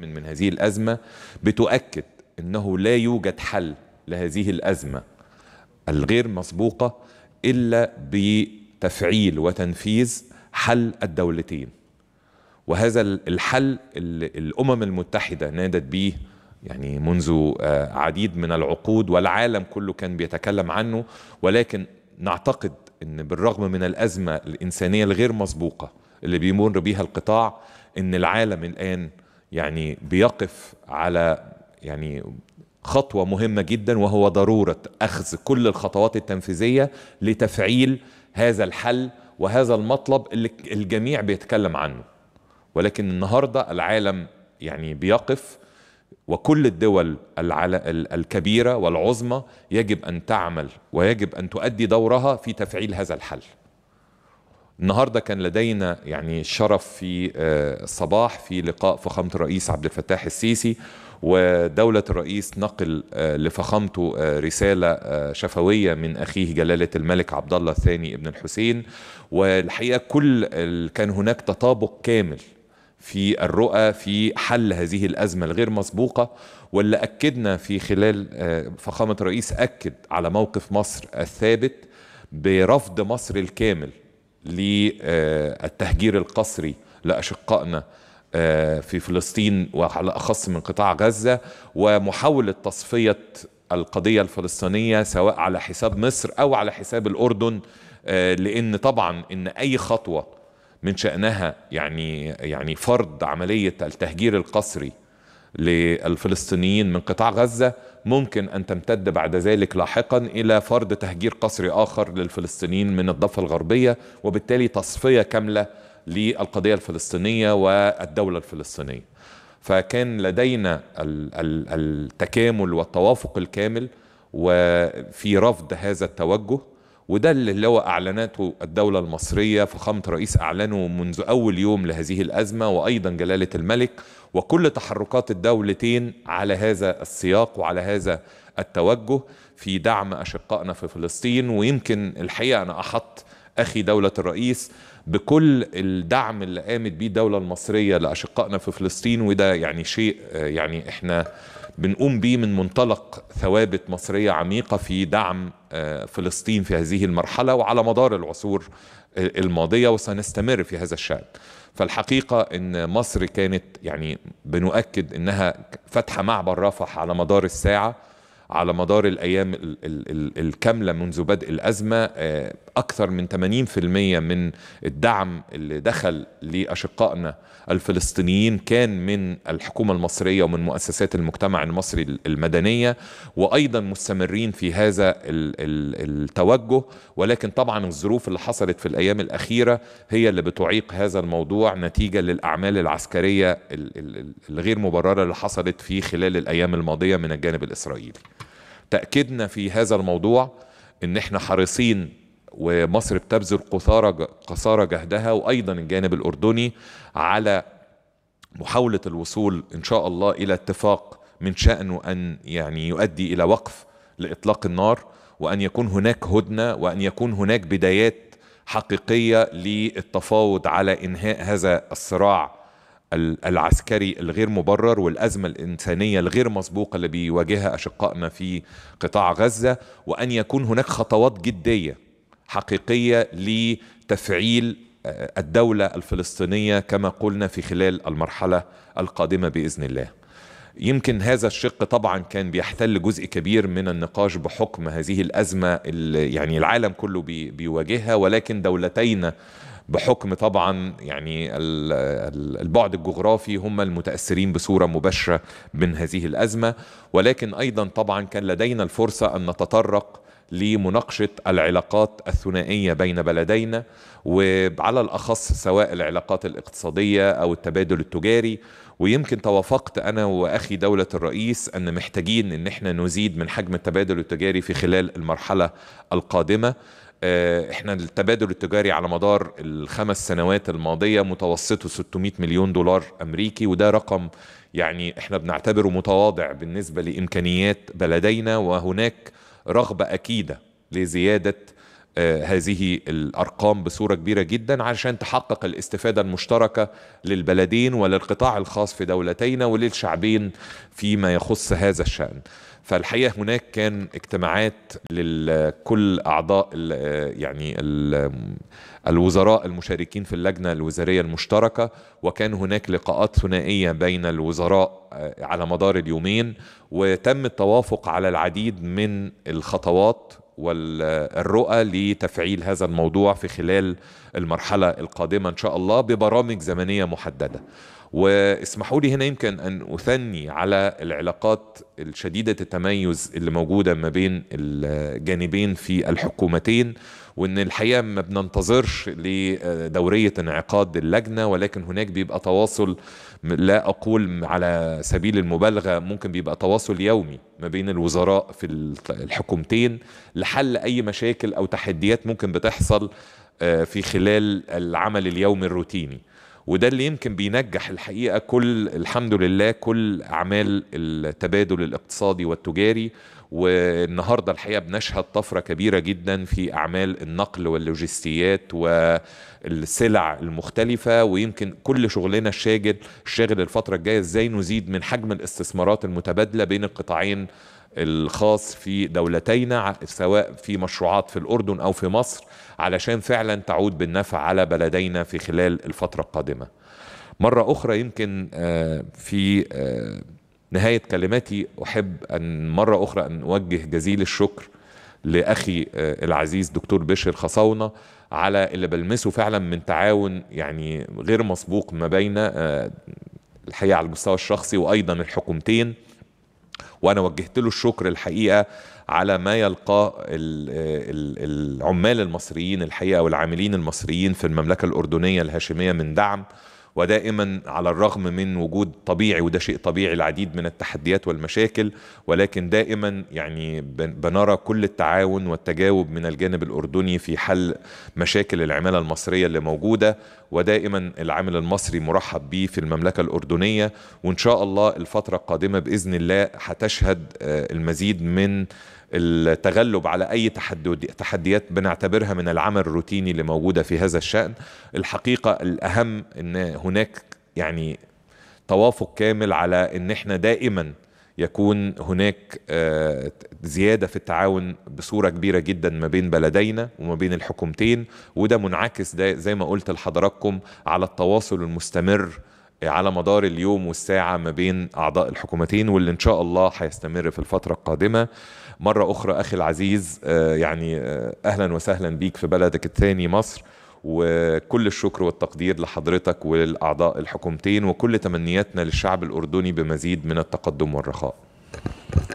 من من هذه الأزمة بتؤكد أنه لا يوجد حل لهذه الأزمة الغير مسبوقة إلا بتفعيل وتنفيذ حل الدولتين وهذا الحل اللي الأمم المتحدة نادت به يعني منذ آه، عديد من العقود والعالم كله كان بيتكلم عنه ولكن نعتقد ان بالرغم من الازمه الانسانيه الغير مسبوقه اللي بيمر بيها القطاع ان العالم الان يعني بيقف على يعني خطوة مهمة جدا وهو ضرورة أخذ كل الخطوات التنفيذية لتفعيل هذا الحل وهذا المطلب اللي الجميع بيتكلم عنه ولكن النهاردة العالم يعني بيقف وكل الدول الكبيرة والعظمى يجب أن تعمل ويجب أن تؤدي دورها في تفعيل هذا الحل النهارده كان لدينا يعني الشرف في الصباح آه، في لقاء فخامه الرئيس عبد الفتاح السيسي ودولة الرئيس نقل آه، لفخامته آه، رسالة شفوية من أخيه جلالة الملك عبد الله الثاني ابن الحسين والحقيقة كل كان هناك تطابق كامل في الرؤى في حل هذه الأزمة الغير مسبوقة واللي أكدنا في خلال فخامة الرئيس أكد على موقف مصر الثابت برفض مصر الكامل للتهجير القسري لأشقائنا آه، في فلسطين وعلى أخص من قطاع غزة ومحاولة تصفية القضية الفلسطينية سواء على حساب مصر أو على حساب الأردن آه، لأن طبعا إن أي خطوة من شأنها يعني يعني فرض عملية التهجير القسري للفلسطينيين من قطاع غزة ممكن أن تمتد بعد ذلك لاحقا إلى فرض تهجير قسري آخر للفلسطينيين من الضفة الغربية وبالتالي تصفية كاملة للقضية الفلسطينية والدولة الفلسطينية فكان لدينا التكامل والتوافق الكامل وفي رفض هذا التوجه وده اللي هو أعلنته الدولة المصرية فخامة رئيس أعلنه منذ أول يوم لهذه الأزمة وأيضا جلالة الملك وكل تحركات الدولتين على هذا السياق وعلى هذا التوجه في دعم أشقائنا في فلسطين ويمكن الحقيقة أنا أحط أخي دولة الرئيس بكل الدعم اللي قامت بيه الدولة المصرية لأشقائنا في فلسطين وده يعني شيء يعني إحنا بنقوم بيه من منطلق ثوابت مصرية عميقة في دعم آه، فلسطين في هذه المرحلة وعلى مدار العصور الماضية وسنستمر في هذا الشأن فالحقيقة أن مصر كانت يعني بنؤكد أنها فتح معبر رفح على مدار الساعة على مدار الأيام ال ال ال الكاملة منذ بدء الأزمة آه، أكثر من 80% من الدعم اللي دخل لأشقائنا الفلسطينيين كان من الحكومة المصرية ومن مؤسسات المجتمع المصري المدنية وأيضا مستمرين في هذا التوجه ولكن طبعا الظروف اللي حصلت في الأيام الأخيرة هي اللي بتعيق هذا الموضوع نتيجة للأعمال العسكرية الغير مبررة اللي حصلت في خلال الأيام الماضية من الجانب الإسرائيلي تأكيدنا في هذا الموضوع ان احنا حريصين ومصر بتبذل قصارى قصارى جهدها وايضا الجانب الاردني على محاوله الوصول ان شاء الله الى اتفاق من شانه ان يعني يؤدي الى وقف لاطلاق النار وان يكون هناك هدنه وان يكون هناك بدايات حقيقيه للتفاوض على انهاء هذا الصراع العسكري الغير مبرر والأزمة الإنسانية الغير مسبوقة اللي بيواجهها أشقائنا في قطاع غزة وأن يكون هناك خطوات جدية حقيقية لتفعيل آه، الدولة الفلسطينية كما قلنا في خلال المرحلة القادمة بإذن الله يمكن هذا الشق طبعا كان بيحتل جزء كبير من النقاش بحكم هذه الازمه اللي يعني العالم كله بيواجهها ولكن دولتين بحكم طبعا يعني البعد الجغرافي هم المتاثرين بصوره مباشره من هذه الازمه ولكن ايضا طبعا كان لدينا الفرصه ان نتطرق لمناقشه العلاقات الثنائيه بين بلدينا وعلى الاخص سواء العلاقات الاقتصاديه او التبادل التجاري ويمكن توافقت انا واخي دوله الرئيس ان محتاجين ان احنا نزيد من حجم التبادل التجاري في خلال المرحله القادمه آه، احنا التبادل التجاري على مدار الخمس سنوات الماضية متوسطه 600 مليون دولار أمريكي وده رقم يعني احنا بنعتبره متواضع بالنسبة لإمكانيات بلدينا وهناك رغبة أكيدة لزيادة آه، هذه الارقام بصوره كبيره جدا علشان تحقق الاستفاده المشتركه للبلدين وللقطاع الخاص في دولتينا وللشعبين فيما يخص هذا الشان. فالحقيقه هناك كان اجتماعات لكل اعضاء الـ آه، يعني الـ الوزراء المشاركين في اللجنه الوزاريه المشتركه وكان هناك لقاءات ثنائيه بين الوزراء آه، على مدار اليومين وتم التوافق على العديد من الخطوات والرؤى لتفعيل هذا الموضوع في خلال المرحله القادمه ان شاء الله ببرامج زمنيه محدده واسمحوا لي هنا يمكن أن أثني على العلاقات الشديدة التميز اللي موجودة ما بين الجانبين في الحكومتين وان الحقيقه ما بننتظرش لدوريه انعقاد اللجنه ولكن هناك بيبقى تواصل لا اقول على سبيل المبالغه ممكن بيبقى تواصل يومي ما بين الوزراء في الحكومتين لحل اي مشاكل او تحديات ممكن بتحصل آه، في خلال العمل اليومي الروتيني وده اللي يمكن بينجح الحقيقه كل الحمد لله كل اعمال التبادل الاقتصادي والتجاري والنهارده الحقيقه بنشهد طفره كبيره جدا في اعمال النقل واللوجستيات والسلع المختلفه ويمكن كل شغلنا الشاغل الشاغل الفتره الجايه ازاي نزيد من حجم الاستثمارات المتبادله بين القطاعين الخاص في دولتينا سواء في مشروعات في الأردن أو في مصر علشان فعلا تعود بالنفع على بلدينا في خلال الفترة القادمة مرة أخرى يمكن آه، في آه، نهاية كلماتي أحب أن مرة أخرى أن أوجه جزيل الشكر لأخي آه، العزيز دكتور بشر خصاونة على اللي بلمسه فعلا من تعاون يعني غير مسبوق ما بين الحقيقة على المستوى الشخصي وأيضا الحكومتين وانا وجهت له الشكر الحقيقه على ما يلقاه العمال المصريين الحقيقه والعاملين المصريين في المملكه الاردنيه الهاشميه من دعم ودائما على الرغم من وجود طبيعي وده شيء طبيعي العديد من التحديات والمشاكل ولكن دائما يعني بنرى كل التعاون والتجاوب من الجانب الأردني في حل مشاكل العمالة المصرية اللي موجودة ودائما العامل المصري مرحب به في المملكة الأردنية وإن شاء الله الفترة القادمة بإذن الله هتشهد آه، المزيد من التغلب على أي تحديات بنعتبرها من العمل الروتيني اللي موجودة في هذا الشأن الحقيقة الأهم أن هناك يعني توافق كامل على أن احنا دائما يكون هناك آه، زياده في التعاون بصوره كبيره جدا ما بين بلدينا وما بين الحكومتين وده منعكس ده زي ما قلت لحضراتكم على التواصل المستمر على مدار اليوم والساعة ما بين أعضاء الحكومتين واللي إن شاء الله هيستمر في الفترة القادمة مرة أخرى أخي العزيز آه، يعني آه، أهلا وسهلا بيك في بلدك الثاني مصر وكل الشكر والتقدير لحضرتك ولاعضاء الحكومتين وكل تمنياتنا للشعب الأردني بمزيد من التقدم والرخاء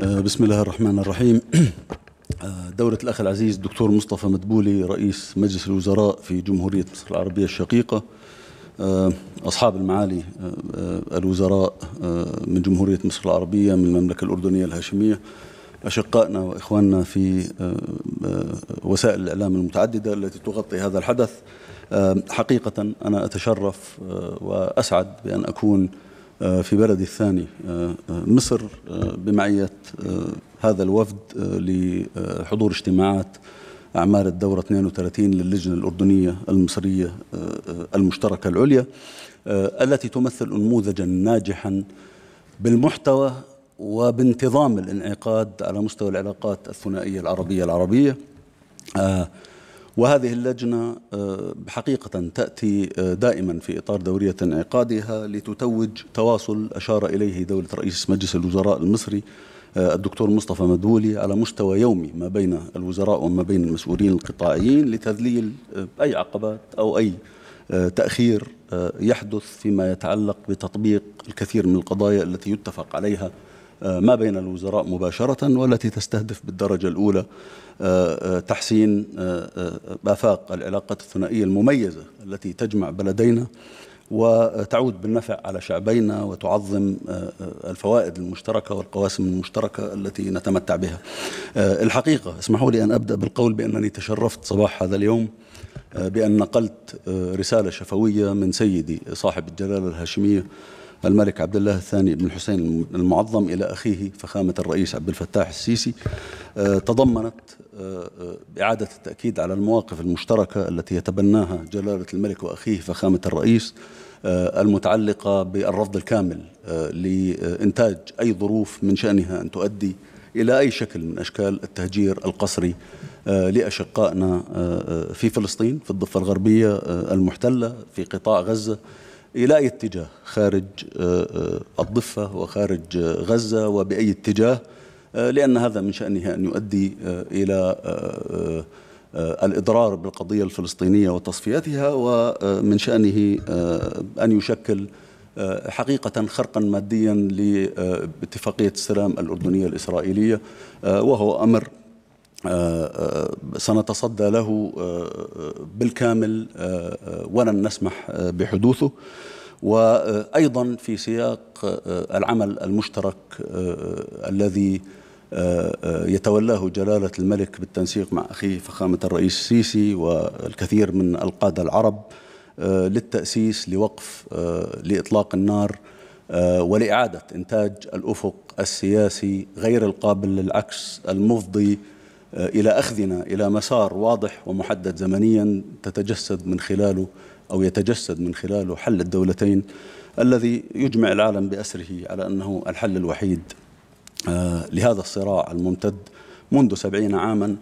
آه، بسم الله الرحمن الرحيم دورة الأخ العزيز الدكتور مصطفى مدبولي رئيس مجلس الوزراء في جمهورية مصر العربية الشقيقة آه، أصحاب المعالي آه، آه، الوزراء من جمهورية مصر العربية من المملكة الأردنية الهاشمية أشقائنا وإخواننا في وسائل الإعلام المتعددة التي تغطي هذا الحدث حقيقة أنا أتشرف وأسعد بأن أكون في بلدي الثاني مصر بمعية هذا الوفد لحضور اجتماعات أعمال الدورة 32 للجنة الأردنية المصرية آه، آه، المشتركة العليا آه، التي تمثل نموذجا ناجحا بالمحتوى وبانتظام الانعقاد على مستوى العلاقات الثنائية العربية العربية وهذه اللجنة حقيقة تأتي دائما في إطار دورية انعقادها لتتوج تواصل أشار إليه دولة رئيس مجلس الوزراء المصري آه، الدكتور مصطفى مدولي على مستوى يومي ما بين الوزراء وما بين المسؤولين القطاعيين لتذليل آه، أي عقبات أو أي آه، تأخير يحدث فيما يتعلق بتطبيق الكثير من القضايا التي يتفق عليها ما بين الوزراء مباشرة والتي تستهدف بالدرجة الأولى تحسين آفاق العلاقات الثنائية المميزة التي تجمع بلدينا وتعود بالنفع على شعبينا وتعظم آه، آه، الفوائد المشتركه والقواسم المشتركه التي نتمتع بها. آه، الحقيقه اسمحوا لي ان ابدا بالقول بانني تشرفت صباح هذا اليوم بان نقلت رساله شفويه من سيدي صاحب الجلاله الهاشميه الملك عبد الله الثاني بن الحسين المعظم إلى أخيه فخامة الرئيس عبد الفتاح السيسي آه، تضمنت آه، آه، إعادة التأكيد على المواقف المشتركة التي يتبناها جلالة الملك وأخيه فخامة الرئيس المتعلقة بالرفض الكامل لإنتاج أي ظروف من شأنها أن تؤدي إلى أي شكل من أشكال التهجير القسري لأشقائنا في فلسطين في الضفة الغربية المحتلة في قطاع غزة إلى أي اتجاه خارج آه، آه، الضفة وخارج آه، غزة وبأي اتجاه لأن هذا من شأنها أن يؤدي إلى الإضرار بالقضية الفلسطينية وتصفيتها ومن شأنه أن يشكل حقيقة خرقا ماديا لاتفاقية السلام الأردنية الإسرائيلية وهو أمر آه، آه، سنتصدى له آه، بالكامل ولن نسمح بحدوثه وايضا في سياق العمل المشترك الذي يتولاه جلاله الملك بالتنسيق مع اخيه فخامه الرئيس السيسي والكثير من القاده العرب للتاسيس لوقف لاطلاق النار ولاعاده انتاج الافق السياسي غير القابل للعكس المفضي آه، إلى أخذنا إلى مسار واضح ومحدد زمنيا تتجسد من خلاله أو يتجسد من خلاله حل الدولتين الذي يجمع العالم بأسره على أنه الحل الوحيد آه، لهذا الصراع الممتد منذ سبعين عاما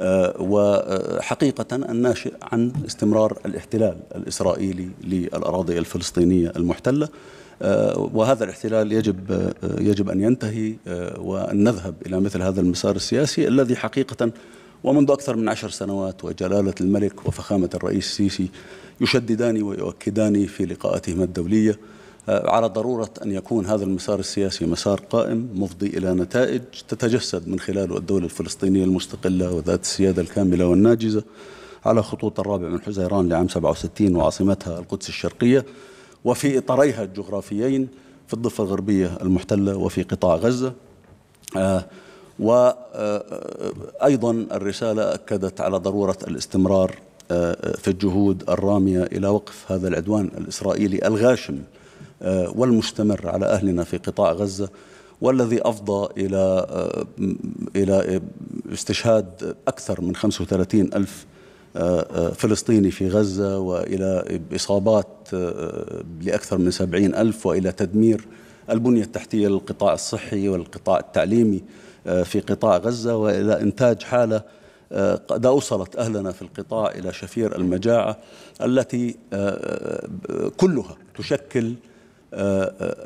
آه، وحقيقة الناشئ عن استمرار الاحتلال الإسرائيلي للأراضي الفلسطينية المحتلة آه، وهذا الاحتلال يجب آه، يجب ان ينتهي آه، وان نذهب الى مثل هذا المسار السياسي الذي حقيقه ومنذ اكثر من عشر سنوات وجلاله الملك وفخامه الرئيس السيسي يشددان ويؤكدان في لقاءاتهما الدوليه على ضرورة أن يكون هذا المسار السياسي مسار قائم مفضي إلى نتائج تتجسد من خلاله الدولة الفلسطينية المستقلة وذات السيادة الكاملة والناجزة على خطوط الرابع من حزيران لعام 67 وعاصمتها القدس الشرقية وفي إطاريها الجغرافيين في الضفة الغربية المحتلة وفي قطاع غزة آه، وأيضا آه، الرسالة أكدت على ضرورة الاستمرار آه، في الجهود الرامية إلى وقف هذا العدوان الإسرائيلي الغاشم والمستمر على أهلنا في قطاع غزة والذي أفضى إلى إلى استشهاد أكثر من 35 ألف فلسطيني في غزة وإلى إصابات آه، لأكثر من سبعين ألف وإلى تدمير البنية التحتية للقطاع الصحي والقطاع التعليمي آه، في قطاع غزة وإلى إنتاج حالة آه، قد أوصلت أهلنا في القطاع إلى شفير المجاعة التي كلها تشكل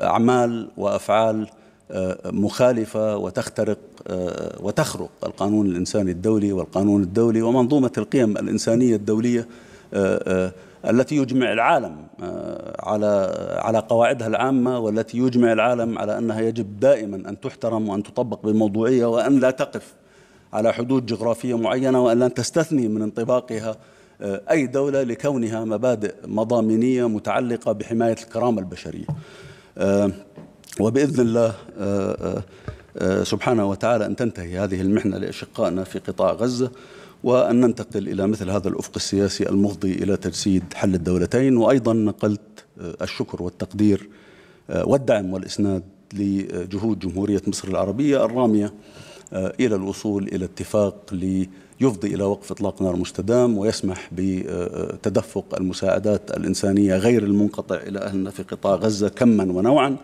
أعمال وأفعال مخالفة وتخترق وتخرق القانون الإنساني الدولي والقانون الدولي ومنظومة القيم الإنسانية الدولية التي يجمع العالم على على قواعدها العامة والتي يجمع العالم على أنها يجب دائما أن تحترم وأن تطبق بموضوعية وأن لا تقف على حدود جغرافية معينة وأن لا تستثني من انطباقها أي دولة لكونها مبادئ مضامينية متعلقة بحماية الكرامة البشرية وبإذن الله آه، آه، آه، سبحانه وتعالى أن تنتهي هذه المحنة لأشقائنا في قطاع غزة وأن ننتقل إلى مثل هذا الأفق السياسي المفضي إلى تجسيد حل الدولتين وأيضا نقلت الشكر والتقدير والدعم والإسناد لجهود جمهورية مصر العربية الرامية إلى الوصول إلى اتفاق ليفضي إلى وقف إطلاق نار مستدام ويسمح بتدفق المساعدات الإنسانية غير المنقطع إلى أهلنا في قطاع غزة كما ونوعا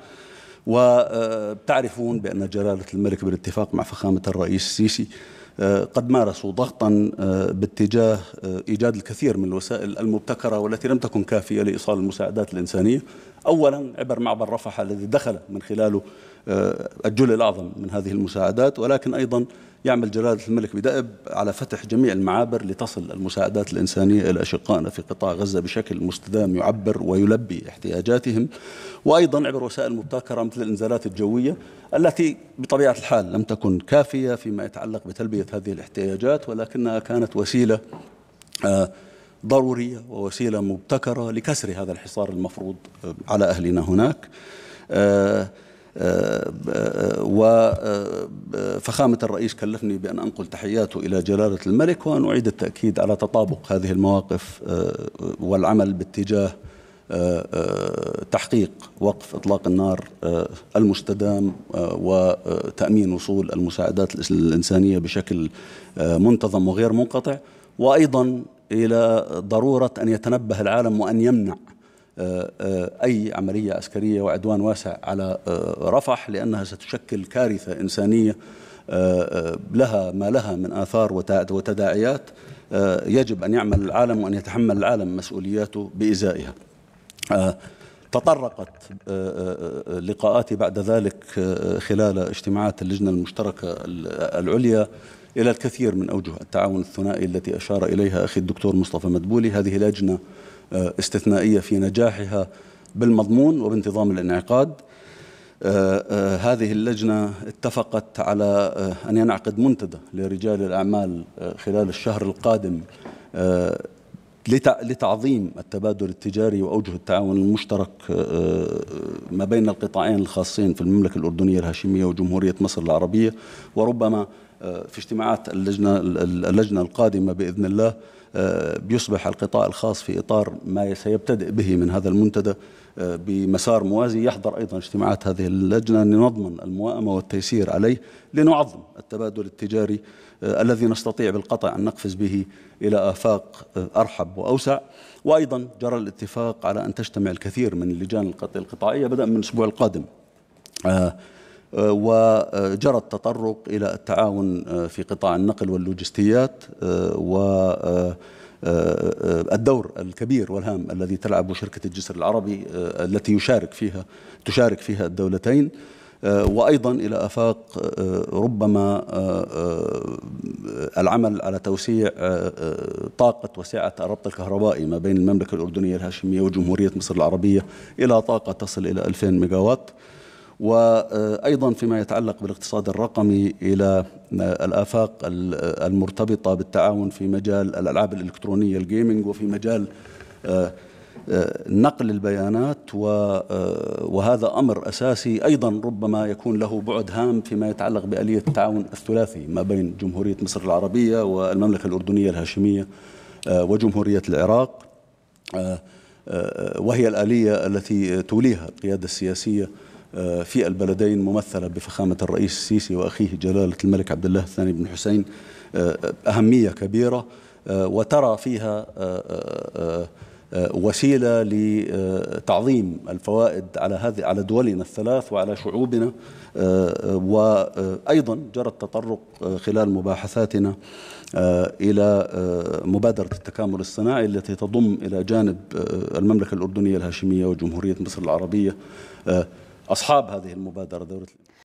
وتعرفون بأن جلالة الملك بالاتفاق مع فخامة الرئيس السيسي آه، قد مارسوا ضغطا آه، باتجاه آه، ايجاد الكثير من الوسائل المبتكره والتي لم تكن كافيه لايصال المساعدات الانسانيه، اولا عبر معبر رفح الذي دخل من خلاله الجل الاعظم من هذه المساعدات ولكن ايضا يعمل جلالة الملك بدأب على فتح جميع المعابر لتصل المساعدات الإنسانية إلى أشقائنا في قطاع غزة بشكل مستدام يعبر ويلبي احتياجاتهم وأيضا عبر وسائل مبتكرة مثل الإنزالات الجوية التي بطبيعة الحال لم تكن كافية فيما يتعلق بتلبية هذه الاحتياجات ولكنها كانت وسيلة آه، ضرورية ووسيلة مبتكرة لكسر هذا الحصار المفروض آه، على أهلنا هناك آه وفخامة الرئيس كلفني بأن أنقل تحياته إلى جلالة الملك وأن أعيد التأكيد على تطابق هذه المواقف آه، والعمل باتجاه آه، آه، تحقيق وقف إطلاق النار المستدام وتأمين وصول المساعدات الإنسانية بشكل منتظم وغير منقطع وأيضا إلى ضرورة أن يتنبه العالم وأن يمنع آه، آه، أي عملية عسكرية وعدوان واسع على آه، رفح لأنها ستشكل كارثة إنسانية لها ما لها من آثار وتداعيات يجب أن يعمل العالم وأن يتحمل العالم مسؤولياته بإزائها تطرقت لقاءاتي بعد ذلك خلال اجتماعات اللجنة المشتركة العليا إلى الكثير من أوجه التعاون الثنائي التي أشار إليها أخي الدكتور مصطفى مدبولي هذه لجنة آه، استثنائية في نجاحها بالمضمون وبانتظام الانعقاد آه، آه، هذه اللجنة اتفقت على أن ينعقد منتدى لرجال الأعمال خلال الشهر القادم لتعظيم التبادل التجاري وأوجه التعاون المشترك ما بين القطاعين الخاصين في المملكة الأردنية الهاشمية وجمهورية مصر العربية وربما في اجتماعات اللجنة, اللجنة القادمة بإذن الله بيصبح القطاع الخاص في إطار ما سيبتدئ به من هذا المنتدى آه، بمسار موازي يحضر أيضا اجتماعات هذه اللجنة لنضمن الموائمة والتيسير عليه لنعظم التبادل التجاري آه، الذي نستطيع بالقطع أن نقفز به إلى آفاق آه، أرحب وأوسع وأيضا جرى الاتفاق على أن تجتمع الكثير من اللجان القطاعية بدءا من الأسبوع القادم وجرى آه، التطرق إلى التعاون آه، في قطاع النقل واللوجستيات آه، و الدور الكبير والهام الذي تلعبه شركة الجسر العربي التي يشارك فيها تشارك فيها الدولتين وأيضا إلى أفاق ربما العمل على توسيع طاقة وسعة الربط الكهربائي ما بين المملكة الأردنية الهاشمية وجمهورية مصر العربية إلى طاقة تصل إلى 2000 ميجاوات وايضا فيما يتعلق بالاقتصاد الرقمي الى الافاق المرتبطه بالتعاون في مجال الالعاب الالكترونيه الجيمنج وفي مجال آه، آه، نقل البيانات آه، وهذا امر اساسي ايضا ربما يكون له بعد هام فيما يتعلق باليه التعاون الثلاثي ما بين جمهوريه مصر العربيه والمملكه الاردنيه الهاشميه وجمهوريه العراق وهي الاليه التي توليها القياده السياسيه آه، في البلدين ممثلة بفخامة الرئيس السيسي وأخيه جلالة الملك عبد الله الثاني بن حسين آه، آه، أهمية كبيرة وترى فيها وسيله لتعظيم الفوائد على هذه على دولنا الثلاث وعلى شعوبنا وايضا جرى التطرق خلال مباحثاتنا الى مبادره التكامل الصناعي التي تضم الى جانب المملكه الاردنيه الهاشميه وجمهوريه مصر العربيه اصحاب هذه المبادره دوره